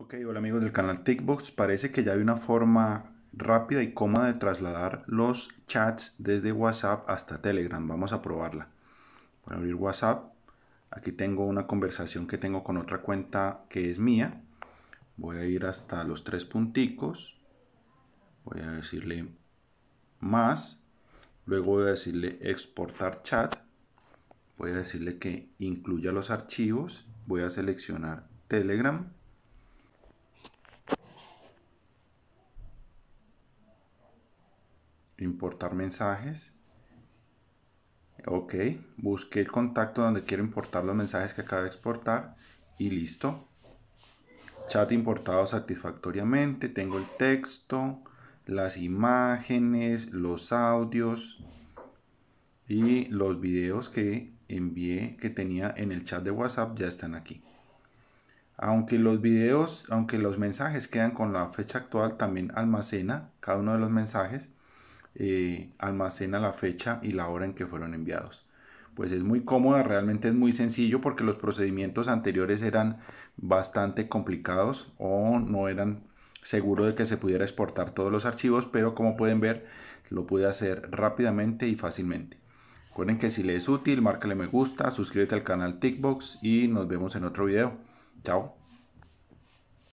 Ok, hola amigos del canal TickBox. Parece que ya hay una forma rápida y cómoda de trasladar los chats desde WhatsApp hasta Telegram. Vamos a probarla. Voy a abrir WhatsApp. Aquí tengo una conversación que tengo con otra cuenta que es mía. Voy a ir hasta los tres punticos. Voy a decirle más. Luego voy a decirle exportar chat. Voy a decirle que incluya los archivos. Voy a seleccionar Telegram importar mensajes. Ok, busqué el contacto donde quiero importar los mensajes que acabo de exportar y listo. Chat importado satisfactoriamente, tengo el texto, las imágenes, los audios y los videos que envié que tenía en el chat de WhatsApp ya están aquí. Aunque los videos, aunque los mensajes quedan con la fecha actual, también almacena cada uno de los mensajes eh, almacena la fecha y la hora en que fueron enviados. Pues es muy cómoda, realmente es muy sencillo porque los procedimientos anteriores eran bastante complicados o no eran seguro de que se pudiera exportar todos los archivos, pero como pueden ver lo pude hacer rápidamente y fácilmente. Recuerden que si les es útil, márcale me gusta, suscríbete al canal TickBox y nos vemos en otro video. Chao.